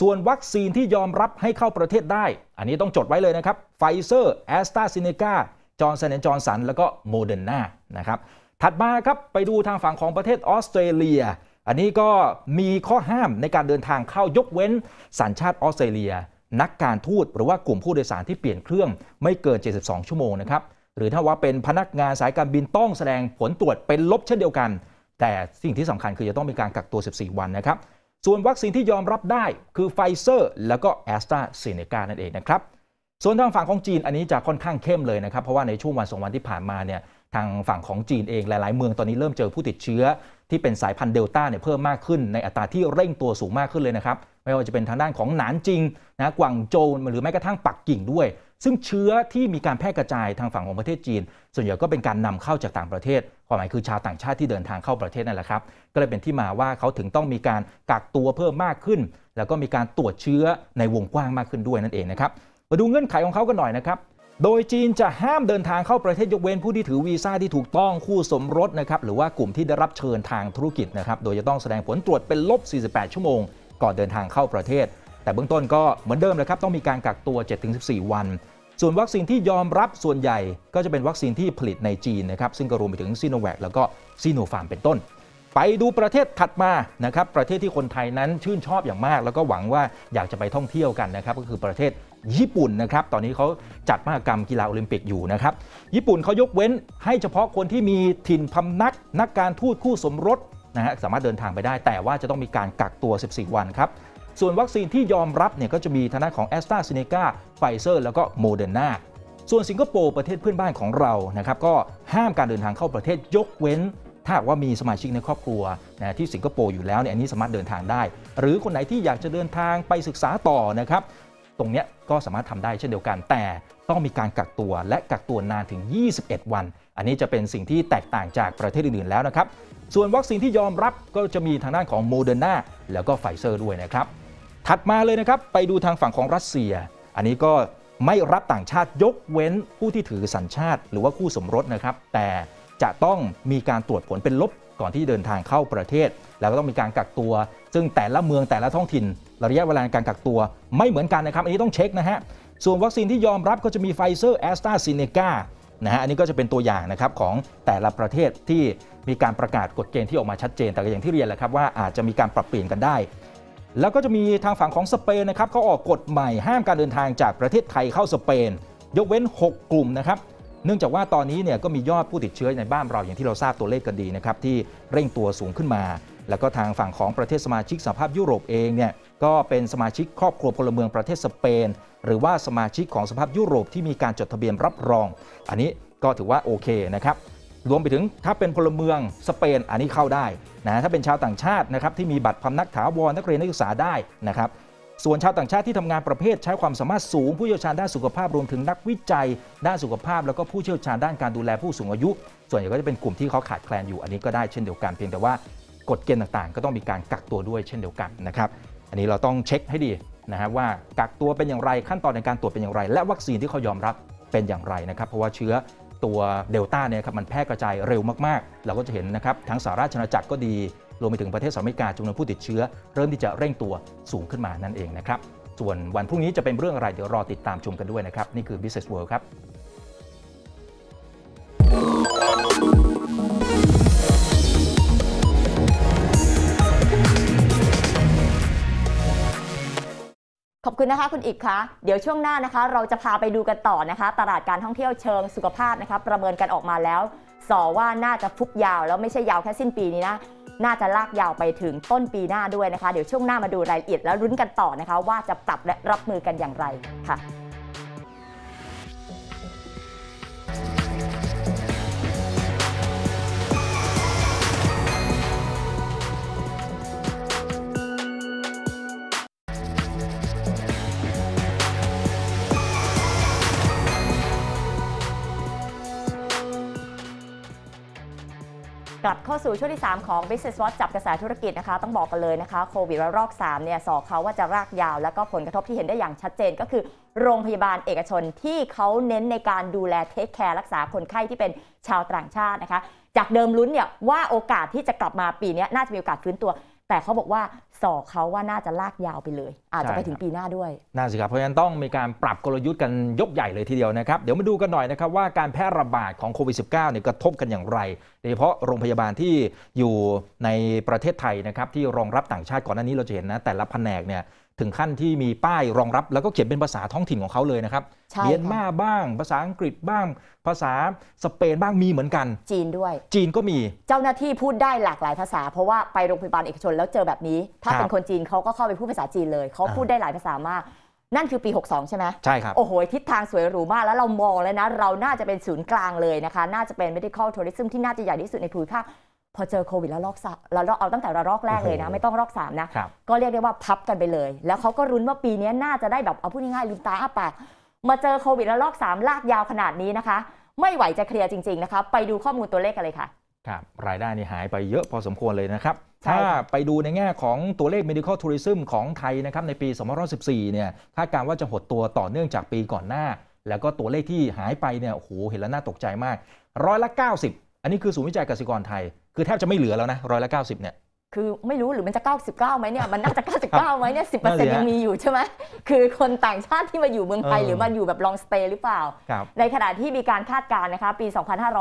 ส่วนวัคซีนที่ยอมรับให้เข้าประเทศได้ อันนี้ต้องจดไว้เลยนะครับไฟเซอร์แอสตราเซเนกาจอร์นสันแอนจอร์นสันแล้วก็โมเดอร์นานะครับ ถัดมาครับ ไปดูทางฝั่งของประเทศออสเตรเลีย อันนี้ก็มีข้อห้ามในการเดินทางเข้ายกเว้นสัญชาติออสเตรเลีย นักการทูตหรือว่ากลุ่มผู้โดยสารที่เปลี่ยนเครื่องไม่เกิน 72 ชั่วโมงนะครับ หรือถ้าว่าเป็นพนักงานสายการบินต้องแสดงผลตรวจเป็นลบเช่นเดียวกัน แต่สิ่งที่สำคัญคือจะต้องมีการกักตัว 14 วันนะครับส่วนวัคซีนที่ยอมรับได้คือไฟเซอร์ แล้วก็แอสตราเซเนกานั่นเองนะครับส่วนทางฝั่งของจีนอันนี้จะค่อนข้างเข้มเลยนะครับ เพราะว่าในช่วงวันสองวันที่ผ่านมาเนี่ยทางฝั่งของจีนเองหลายๆเมืองตอนนี้เริ่มเจอผู้ติดเชื้อ ที่เป็นสายพันธุ์เดลต้าเนี่ยเพิ่มมากขึ้นในอัตราที่เร่งตัวสูงมากขึ้นเลยนะครับ ไม่ว่าจะเป็นทางด้านของหนานจิงนะกวางโจวหรือแม้กระทั่งปักกิ่งด้วยซึ่งเชื้อที่มีการแพร่กระจายทางฝั่งของประเทศจีน ส่วนใหญ่ก็เป็นการนำเข้าจากต่างประเทศ ความหมายคือชาวต่างชาติที่เดินทางเข้าประเทศนั่นแหละครับก็เลยเป็นที่มาว่าเขาถึงต้องมีการกักตัวเพิ่มมากขึ้น แล้วก็มีการตรวจเชื้อในวงกว้างมากขึ้นด้วยนั่นเองนะครับ มาดูเงื่อนไขของเขากันหน่อยนะครับโดยจีนจะห้ามเดินทางเข้าประเทศยกเว้นผู้ที่ถือวีซ่าที่ถูกต้องคู่สมรสนะครับหรือว่ากลุ่มที่ได้รับเชิญทางธุรกิจนะครับโดยจะต้องแสดงผลตรวจเป็นลบ 48 ชั่วโมง ก่อนเดินทางเข้าประเทศแต่เบื้องต้นก็เหมือนเดิมเลยครับต้องมีการกักตัว 7-14 วัน ส่วนวัคซีนที่ยอมรับส่วนใหญ่ ก็จะเป็นวัคซีนที่ผลิตในจีนนะครับซึ่งก็รวมไปถึงซีโนแวคแล้วก็ซีโนฟาร์มเป็นต้น ไปดูประเทศถัดมานะครับประเทศที่คนไทยนั้นชื่นชอบอย่างมาก แล้วก็หวังว่าอยากจะไปท่องเที่ยวกันนะครับก็คือประเทศญี่ปุ่นนะครับตอนนี้เขาจัดมหกรรมกีฬาโอลิมปิกอยู่นะครับญี่ปุ่นเขายกเว้น ให้เฉพาะคนที่มีถิ่นพำนัก นักการทูตคู่สมรสนะฮะสามารถเดินทางไปได้ แต่ว่าจะต้องมีการกักตัว 14 วันครับส่วนวัคซีนที่ยอมรับเนี่ยก็จะมีทางด้านของแอสตราเซเนกาไฟเซอร์แล้วก็โมเดอร์นาส่วนสิงคโปร์ประเทศเพื่อนบ้านของเรานะครับก็ห้ามการเดินทางเข้าประเทศยกเว้น ถ้าว่ามีสมาชิกในครอบครัวนะที่สิงคโปร์อยู่แล้วเนี่ยอันนี้สามารถเดินทางได้ หรือคนไหนที่อยากจะเดินทางไปศึกษาต่อนะครับตรงนี้ก็สามารถทำได้เช่นเดียวกัน แต่ต้องมีการกักตัวและกักตัวนานถึง 21 วัน อันนี้จะเป็นสิ่งที่แตกต่างจากประเทศอื่นๆ แล้วนะครับส่วนวัคซีนที่ยอมรับก็จะมีทางด้านของโมเดอร์นาแล้วก็ไฟเซอร์ด้วยนะครับถัดมาเลยนะครับไปดูทางฝั่งของรัสเซีย อันนี้ก็ไม่รับต่างชาติยกเว้นผู้ที่ถือสัญชาติ หรือว่าคู่สมรสนะครับแต่จะต้องมีการตรวจผลเป็นลบก่อนที่เดินทางเข้าประเทศ แล้วก็ต้องมีการกักตัว ซึ่งแต่ละเมืองแต่ละท้องถิ่น ระยะเวลาการกักตัว ไม่เหมือนกันนะครับ อันนี้ต้องเช็คนะฮะส่วนวัคซีนที่ยอมรับก็จะมีไฟเซอร์แอสตราซเนกานะฮะอันนี้ก็จะเป็นตัวอย่างนะครับของแต่ละประเทศที่มีการประกาศกฎเกณฑ์ที่ออกมาชัดเจน แต่ก็อย่างที่เรียนแหละครับว่าอาจจะมีการปรับเปลี่ยนกันได้แล้วก็จะมีทางฝั่งของสเปนนะครับเขาออกกฎใหม่ห้ามการเดินทางจากประเทศไทยเข้าสเปน ยกเว้น 6 กลุ่มนะครับเนื่องจากว่าตอนนี้เนี่ยก็มียอดผู้ติดเชื้อในบ้านเราอย่างที่เราทราบตัวเลขกันดีนะครับที่เร่งตัวสูงขึ้นมา แล้วก็ทางฝั่งของประเทศสมาชิกสหภาพยุโรปเองเนี่ยก็เป็นสมาชิกครอบครัวพลเมืองประเทศสเปน หรือว่าสมาชิกของสภาพยุโรปที่มีการจดทะเบียนรับรอง อันนี้ก็ถือว่าโอเคนะครับรวมไปถึงถ้าเป็นพลเมืองสเปนอันนี้เข้าได้นะถ้าเป็นชาวต่างชาตินะครับที่มีบัตรพำนักถาวรนักเรียนนักศึกษาได้นะครับส่วนชาวต่างชาติที่ทำงานประเภทใช้ความสามารถสูงผู้เชี่ยวชาญด้านสุขภาพรวมถึงนักวิจัยด้านสุขภาพ แล้วก็ผู้เชี่ยวชาญด้านการดูแลผู้สูงอายุ ส่วนใหญ่ก็จะเป็นกลุ่มที่เขาขาดแคลนอยู่อันนี้ก็ได้เช่นเดียวกัน เพียงแต่ว่ากฎเกณฑ์ต่างๆ ก็ต้องมีการกักตัวด้วยเช่นเดียวกันนะครับอันนี้เราต้องเช็คให้ดีนะฮะว่ากักตัวเป็นอย่างไรขั้นตอนในการตรวจเป็นอย่างไร และวัคซีนที่เขายอมรับเป็นอย่างไรนะครับ เพราะว่าเชื้อตัวเดลต้าเนี่ยครับมันแพร่กระจายเร็วมากๆ เราก็จะเห็นนะครับ ทั้งสหราชอาณาจักรก็ดีรวมไปถึงประเทศสหรัฐอเมริกาจำนวนผู้ติดเชื้อ เริ่มที่จะเร่งตัวสูงขึ้นมานั่นเองนะครับ ส่วนวันพรุ่งนี้จะเป็นเรื่องอะไร เดี๋ยวรอติดตามชมกันด้วยนะครับ นี่คือ Business World ครับคุณนะคะคุณอิกคะเดี๋ยวช่วงหน้านะคะ เราจะพาไปดูกันต่อนะคะ ตลาดการท่องเที่ยวเชิงสุขภาพนะคะ ประเมินกันออกมาแล้วสอว่าน่าจะฟุบยาวแล้วไม่ใช่ยาวแค่สิ้นปีนี้นะน่าจะลากยาวไปถึงต้นปีหน้าด้วยนะคะเดี๋ยวช่วงหน้ามาดูรายละเอียดแล้วรุ้นกันต่อนะคะ ว่าจะปรับและรับมือกันอย่างไรค่ะกลับเข้าสู่ช่วงที่ 3 ของ Business Watch จับกระแสธุรกิจนะคะ ต้องบอกกันเลยนะคะโควิดระลอก3เนี่ยสอเขาว่าจะรากยาว แล้วก็ผลกระทบที่เห็นได้อย่างชัดเจนก็คือ โรงพยาบาลเอกชนที่เขาเน้นในการดูแลเทคแคร์รักษาคนไข้ที่เป็นชาวต่างชาตินะคะ จากเดิมลุ้นเนี่ยว่าโอกาสที่จะกลับมาปีนี้น่าจะมีโอกาสฟื้นตัวแต่เขาบอกว่าสอกเขาว่าน่าจะลากยาวไปเลย อาจจะไปถึงปีหน้าด้วย น่าสิครับ เพราะฉะนั้นต้องมีการปรับกลยุทธ์กันยกใหญ่เลยทีเดียวนะครับ เดี๋ยวมาดูกันหน่อยนะครับ ว่าการแพร่ระบาดของโควิด -19 เนี่ยกระทบกันอย่างไรโดยเฉพาะโรงพยาบาลที่อยู่ในประเทศไทยนะครับ ที่รองรับต่างชาติก่อนหน้านี้เราจะเห็นนะ แต่ละแผนกเนี่ยถึงขั้นที่มีป้ายรองรับแล้วก็เขียนเป็นภาษาท้องถิ่นของเขาเลยนะครับเมียนมาบ้างภาษาอังกฤษบ้างภาษาสเปนบ้างมีเหมือนกัน จีนด้วย จีนก็มี เจ้าหน้าที่พูดได้หลากหลายภาษา เพราะว่าไปโรงพยาบาลเอกชนแล้วเจอแบบนี้ ถ้าเป็นคนจีนเขาก็เข้าไปพูดภาษาจีนเลยเขาพูดได้หลายภาษามาก นั่นคือปี 62 ใช่ไหมใช่ครับโอ้โหทิศทางสวยหรูมากแล้วเรามองแล้วนะ เราน่าจะเป็นศูนย์กลางเลยนะคะน่าจะเป็น medical tourism ที่น่าจะใหญ่ที่สุดในภูมิภาคพอเจอโควิดแล้วลอกเราเอาตั้งแต่ระลอกแรกเลยนะ ไม่ต้องลอกสามนะก็เรียกได้ว่าพับกันไปเลย แล้วเขาก็รุ้นว่าปีนี้น่าจะได้แบบเอาพูดง่ายๆลืมตาอ้าปาก มาเจอโควิดแล้วลอกสามลากยาวขนาดนี้นะคะ ไม่ไหวจะเคลียร์จริง ๆ นะคะไปดูข้อมูลตัวเลขกันเลยค่ะครับ รายได้นี่หายไปเยอะพอสมควรเลยนะครับ ถ้าไปดูในแง่ของตัวเลข medical tourism ของไทยนะครับในปี 2014 เนี่ยคาดการว่าจะหดตัวต่อเนื่องจากปีก่อนหน้า แล้วก็ตัวเลขที่หายไปเนี่ยโอ้โหเห็นแล้วน่าตกใจมากร้อยละ90 อันนี้คือศูนย์วิจัยกสิกรไทยคือแทบจะไม่เหลือแล้วนะร้อยละเก้าสิบเนี่ย คือไม่รู้หรือมันจะ 99ไหมเนี่ยมันน่าจะ 99ไหมเนี่ยสิบเเปอร์์ซ็นตยังมีอยู่ใช่ไหมคือคนต่างชาติที่มาอยู่เมืองไทยหรือมาอยู่แบบลองสเตย์หรือเปล่า ในขณะที่มีการคาดการณ์นะคะปี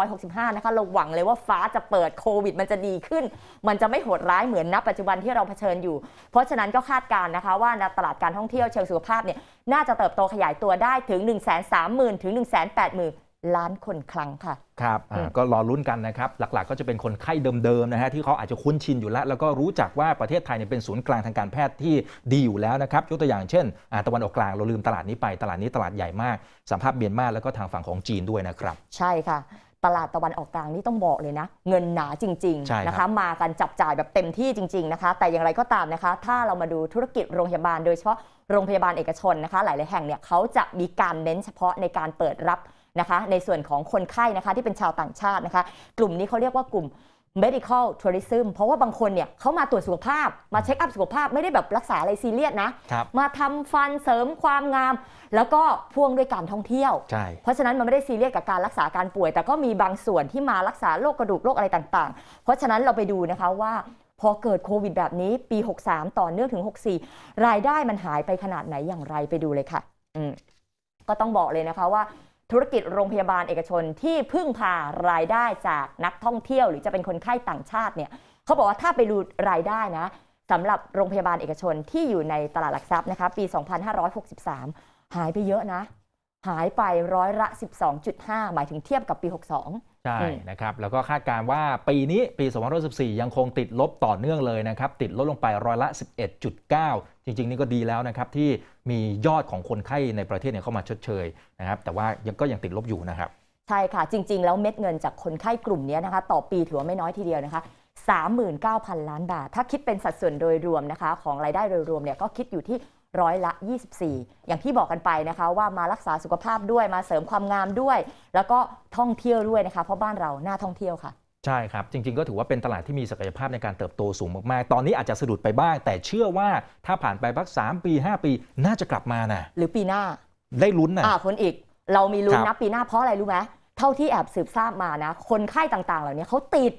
2565นะคะเราหวังเลยว่าฟ้าจะเปิดโควิดมันจะดีขึ้น มันจะไม่โหดร้ายเหมือนณปัจจุบันที่เราเผชิญอยู่ เพราะฉะนั้นก็คาดการณ์นะคะว่าตลาดการท่องเที่ยวเชิงสุขภาพเนี่ยน่าจะเติบโตขยายตัวได้ถึง1 3 0 0 0 0ถึง1 8 0 0 0 0ล้านคนครั้งค่ะ ครับ ก็รอรุ้นกันนะครับ หลักๆก็จะเป็นคนไข้เดิมๆนะฮะ ที่เขาอาจจะคุ้นชินอยู่แล้ว แล้วก็รู้จักว่าประเทศไทยเนี่ยเป็นศูนย์กลางทางการแพทย์ที่ดีอยู่แล้วนะครับ ยกตัวอย่างเช่น ตะวันออกกลาง เราลืมตลาดนี้ไป ตลาดนี้ตลาดใหญ่มากสัมภาพเมียนมาแล้วก็ทางฝั่งของจีนด้วยนะครับ ใช่ค่ะ ตลาดตะวันออกกลางนี่ต้องบอกเลยนะ เงินหนาจริงๆนะคะ มากันจับจ่ายแบบเต็มที่จริงๆนะคะ แต่อย่างไรก็ตามนะคะ ถ้าเรามาดูธุรกิจโรงพยาบาลโดยเฉพาะโรงพยาบาลเอกชนนะคะ หลาย ๆแห่งเนี่ยเขาจะมีการเน้นเฉพาะในการเปิดรับนะคะในส่วนของคนไข้นะคะที่เป็นชาวต่างชาตินะคะกลุ่มนี้เขาเรียกว่ากลุ่ม medical tourism เพราะว่าบางคนเนี่ยเขามาตรวจสุขภาพมาเช็คอัพสุขภาพไม่ได้แบบรักษาอะไรซีเรียสนะ มาทำฟันเสริมความงาม แล้วก็พ่วงด้วยการท่องเที่ยว เพราะฉะนั้นมันไม่ได้ซีเรียสกับการรักษาการป่วย แต่ก็มีบางส่วนที่มารักษาโรคกระดูกโรคอะไรต่างๆ เพราะฉะนั้นเราไปดูนะคะว่าพอเกิดโควิดแบบนี้ ปี 63 ต่อเนื่องถึง 64 รายได้มันหายไปขนาดไหนอย่างไรไปดูเลยค่ะก็ต้องบอกเลยนะคะว่าธุรกิจโรงพยาบาลเอกชนที่พึ่งพารายได้จากนักท่องเที่ยวหรือจะเป็นคนไข้ต่างชาติเนี่ยเขาบอกว่าถ้าไปดูรายได้นะสำหรับโรงพยาบาลเอกชนที่อยู่ในตลาดหลักทรัพย์นะคะปี 2563 หายไปเยอะนะ หายไปร้อยละ 12.5 หมายถึงเทียบกับปี 62 ใช่นะครับ แล้วก็คาดการว่าปีนี้ปี 2564 ยังคงติดลบต่อเนื่องเลยนะครับติดลดลงไปร้อยละ 11.9จริง ๆนี่ก็ดีแล้วนะครับที่มียอดของคนไข้ในประเทศเนี่ยเข้ามาชดเชยนะครับแต่ว่ายังก็ยังติดลบอยู่นะครับใช่ค่ะจริงๆแล้วเม็ดเงินจากคนไข้กลุ่มนี้นะคะต่อปีถือว่าไม่น้อยทีเดียวนะคะ39,000ล้านบาท ถ้าคิดเป็นสัดส่วนโดยรวมนะคะของรายได้โดยรวมเนี่ยก็คิดอยู่ที่ร้อยละ 24 อย่างที่บอกกันไปนะคะว่ามารักษาสุขภาพด้วยมาเสริมความงามด้วย แล้วก็ท่องเที่ยวด้วยนะคะเพราะบ้านเราหน้าท่องเที่ยวค่ะใช่ครับ จริง ๆก็ถือว่าเป็นตลาดที่มีศักยภาพในการเติบโตสูงมากๆ ตอนนี้อาจจะสะดุดไปบ้าง แต่เชื่อว่าถ้าผ่านไปพักสามปี 5 ปีน่าจะกลับมานะหรือปีหน้าได้ลุ้นนะอ่าคนอีกเรามีลุ้นนะ ปีหน้าเพราะอะไรรู้ไหมเท่าที่แอบสืบทราบมานะคนไข้ต่างๆ เหล่านี้เขาติด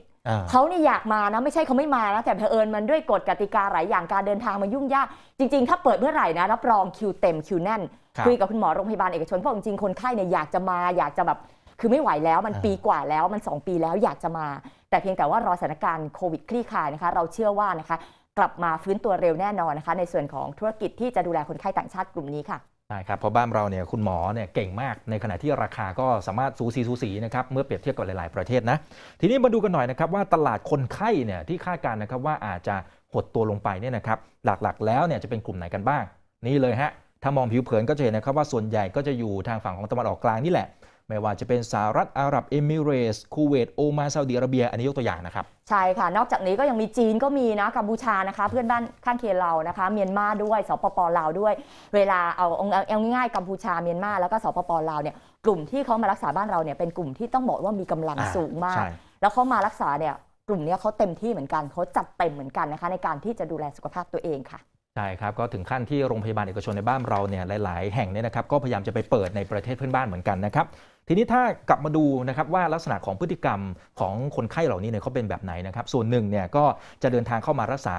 เขาเนี่ยอยากมานะไม่ใช่เขาไม่มานะแต่เผอิญมันด้วยกฎกติกาหลายอย่างการเดินทางมันยุ่งยากจริง ๆ ถ้าเปิดเมื่อไหร่นะรับรองคิวเต็มคิวแน่นคุยกับคุณหมอโรงพยาบาลเอกชนเพราะจริงๆคนไข้เนี่ยอยากจะมาอยากจะแบบคือไม่ไหวแล้วมันปีกว่าแล้วมัน 2 ปีแล้วอยากจะมา แต่เพียงแต่ว่ารอสถานการณ์โควิดคลี่คลายนะคะเราเชื่อว่านะคะกลับมาฟื้นตัวเร็วแน่นอนนะคะในส่วนของธุรกิจที่จะดูแลคนไข้ต่างชาติกลุ่มนี้ค่ะใช่ครับเพราะบ้านเราเนี่ยคุณหมอเนี่ยเก่งมากในขณะที่ราคาก็สามารถสูสีสูสีนะครับเมื่อเปรียบเทียบกับหลายๆประเทศนะทีนี้มาดูกันหน่อยนะครับว่าตลาดคนไข้เนี่ยที่คาดการณ์นะครับว่าอาจจะหดตัวลงไปเนี่ยนะครับหลักๆ แล้วเนี่ยจะเป็นกลุ่มไหนกันบ้าง นี่เลยฮะถ้ามองผิวเผินก็จะเห็นนะครับว่าส่วนใหญ่ก็จะอยู่ทางฝั่งของตะวันออกกลางนี่แหละไม่ว่าจะเป็นสหรัฐอาหรับเอมิเรสคูเวต โอมานซาอุดิอาระเบีย อันนี้ยกตัวอย่างนะครับใช่ค่ะนอกจากนี้ก็ยังมีจีนก็มีนะกัมพูชานะคะเพื่อนบ้านข้างเคียงเรานะคะเมียนมาด้วยสปปลาวด้วย เวลาเอาเอาง่ายๆกัมพูชาเมียนมาแล้วก็สปปลาวเนี่ยกลุ่มที่เขามารักษาบ้านเราเนี่ยเป็นกลุ่มที่ต้องบอกว่ามีกำลังสูงมาก แล้วเขามารักษาเนี่ยกลุ่มนี้เขาเต็มที่เหมือนกันเขาจัดเต็มเหมือนกันนะคะในการที่จะดูแลสุขภาพตัวเองค่ะใช่ครับก็ถึงขั้นที่โรงพยาบาลเอกชนในบ้านเราเนี่ยหลายๆ แห่งเนี่ยนะครับก็พยายามจะไปเปิดในประเทศเพื่อนบ้านเหมือนกันนะครับทีนี้ถ้ากลับมาดูนะครับว่าลักษณะของพฤติกรรมของคนไข้เหล่านี้เนี่ยเขาเป็นแบบไหนนะครับส่วนหนึ่งเนี่ยก็จะเดินทางเข้ามารักษา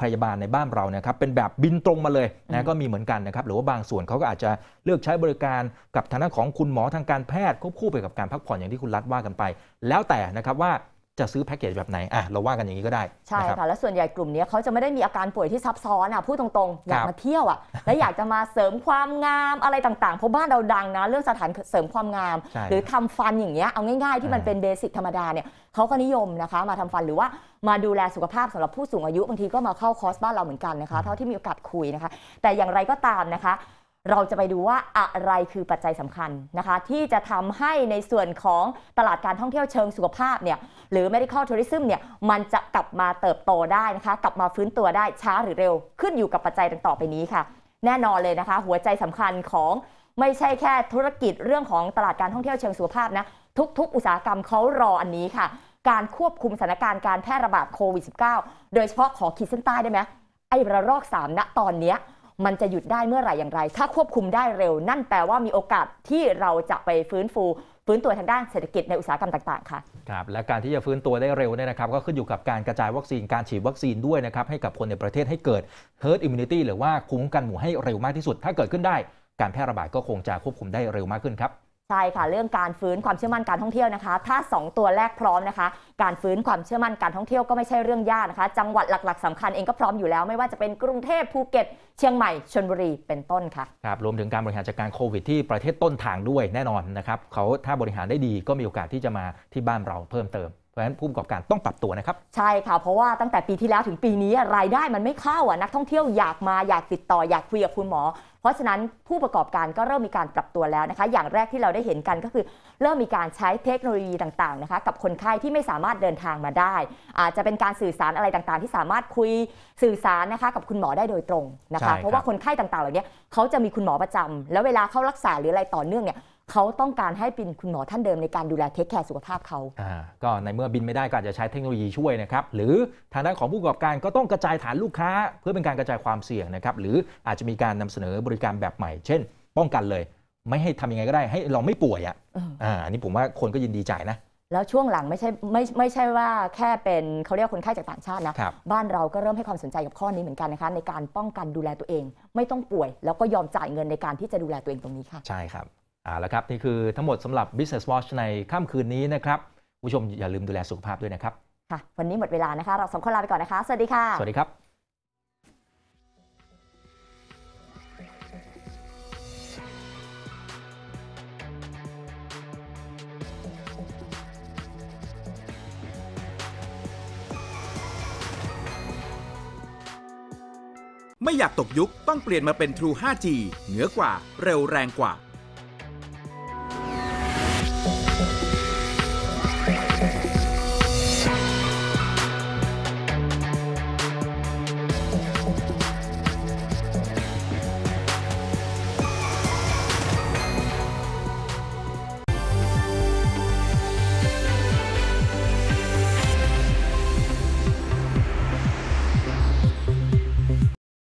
พยาบาลในบ้านเราเนะครับเป็นแบบบินตรงมาเลยนะก็มีเหมือนกันนะครับ หรือว่าบางส่วนเขาก็อาจจะเลือกใช้บริการกับทางด้านของคุณหมอทางการแพทย์ควบคู่ไปกับการพักผ่อนอย่างที่คุณรัฐว่ากันไป แล้วแต่นะครับว่าจะซื้อแพ็กเกจแบบไหนอ่ะเราว่ากันอย่างนี้ก็ได้ใช่ค่ะและส่วนใหญ่กลุ่มนี้เขาจะไม่ได้มีอาการป่วยที่ซับซ้อนอ่ะพูดตรง ๆ อยากมาเที่ยวอ่ะ และอยากจะมาเสริมความงามอะไรต่าง ๆ เพราะบ้านเราดังนะเรื่องสถานเสริมความงาม หรือทำฟันอย่างเงี้ยเอาง่าย ๆที่มันเป็นเบสิกธรรมดาเนี่ยเขาก็นิยมนะคะ มาทำฟันหรือว่ามาดูแลสุขภาพสำหรับผู้สูงอายุบางทีก็มาเข้าคอร์สบ้านเราเหมือนกันนะคะเท่าที่มีโอกาสคุยนะคะแต่อย่างไรก็ตามนะคะเราจะไปดูว่าอะไรคือปัจจัยสำคัญนะคะ ที่จะทำให้ในส่วนของตลาดการท่องเที่ยวเชิงสุขภาพเนี่ยหรือ medical tourism เนี่ยมันจะกลับมาเติบโตได้นะคะ กลับมาฟื้นตัวได้ช้าหรือเร็วขึ้นอยู่กับปัจจัย่างต่อไปนี้ค่ะ แน่นอนเลยนะคะ หัวใจสำคัญของไม่ใช่แค่ธุรกิจเรื่องของตลาดการท่องเที่ยวเชิงสุขภาพนะทุกๆ อุตสาหกรรมเขารออันนี้ค่ะ การควบคุมสถานการณ์การแพร่ระบาดโควิด -19 โดยเฉพาะขอขีดเส้นใต้ได้ไหมไอ้ระลอก3ณตอนเนี้ยมันจะหยุดได้เมื่อไหร่อย่างไร ถ้าควบคุมได้เร็ว นั่นแปลว่ามีโอกาสที่เราจะไปฟื้นฟูฟื้นตัวทางด้านเศรษฐกิจในอุตสาหกรรมต่าง ๆ ค่ะ ครับ และการที่จะฟื้นตัวได้เร็วเนี่ยนะครับ ก็ขึ้นอยู่กับการกระจายวัคซีน การฉีดวัคซีนด้วยนะครับ ให้กับคนในประเทศให้เกิด herd immunity หรือว่าคุ้มกันหมู่ให้เร็วมากที่สุด ถ้าเกิดขึ้นได้ การแพร่ระบาดก็คงจะควบคุมได้เร็วมากขึ้นครับใช่ค่ะเรื่องการฟื้นความเชื่อมั่นการท่องเที่ยวนะคะถ้า2 ตัวแรกพร้อมนะคะ การฟื้นความเชื่อมั่นการท่องเที่ยวก็ไม่ใช่เรื่องยากนะคะจังหวัดหลัก ๆสำคัญเองก็พร้อมอยู่แล้วไม่ว่าจะเป็นกรุงเทพภูเก็ตเชียงใหม่ชนบุรีเป็นต้นค่ะครับรวมถึงการบริหารจัดการโควิดที่ประเทศต้นทางด้วยแน่นอนนะครับเขาถ้าบริหารได้ดีก็มีโอกาสที่จะมาที่บ้านเราเพิ่มเติมเพราะฉะนั้นผู้ประกอบการต้องปรับตัวนะครับใช่ค่ะเพราะว่าตั้งแต่ปีที่แล้วถึงปีนี้รายได้มันไม่เข้าอ่ะนัก ท่องเที่ยวอยากมาอยากติดต่ออยากคุยกับคุณหมอ เพราะฉะนั้นผู้ประกอบการก็เริ่มมีการปรับตัวแล้วนะคะอย่างแรกที่เราได้เห็นกันก็คือ เริ่มมีการใช้เทคโนโลยีต่างๆนะคะกับคนไข้ที่ไม่สามารถเดินทางมาได้อาจจะเป็นการสื่อสารอะไรต่างๆ ที่สามารถคุยสื่อสารนะคะกับคุณหมอได้โดยตรงนะคะเพราะว่าคนไข้ต่างๆเหล่านี้เขาจะมีคุณหมอประจำแล้วเวลาเข้ารักษาหรืออะไรต่อเนื่องเนี่ยเขาต้องการให้บินคุณหมอท่านเดิมในการดูแลเทคแคร์สุขภาพเขา ก็ในเมื่อบินไม่ได้ก็อาจจะใช้เทคโนโลยีช่วยนะครับ หรือทางด้านของผู้ประกอบการก็ต้องกระจายฐานลูกค้าเพื่อเป็นการกระจายความเสี่ยงนะครับ หรืออาจจะมีการนำเสนอบริการแบบใหม่ เช่น ป้องกันเลย ไม่ให้ทำยังไงก็ได้ ให้เราไม่ป่วยอ่ะอ่าอันนี้ผมว่าคนก็ยินดีจ่ายนะ แล้วช่วงหลังไม่ใช่ไม่ไม่ใช่ว่าแค่เป็นเขาเรียกคนไข้จากต่างชาตินะบบ้านเราก็เริ่มให้ความสนใจกับข้อนี้เหมือนกันนะคะในการป้องกันดูแลตัวเอง ไม่ต้องป่วยแล้วก็ยอมจ่ายเงินในการที่จะดูแลตัวเองตรงนี้ค่ะ ใช่ครับอ่าแล้วครับ นี่คือทั้งหมดสำหรับ Business Watch ในค่ำคืนนี้นะครับผู้ชมอย่าลืมดูแลสุขภาพด้วยนะครับค่ะวันนี้หมดเวลานะคะ เราสองคนลาไปก่อนนะคะสวัสดีค่ะสวัสดีครับ ไม่อยากตกยุคต้องเปลี่ยนมาเป็น True 5G เหนือกว่าเร็วแรงกว่า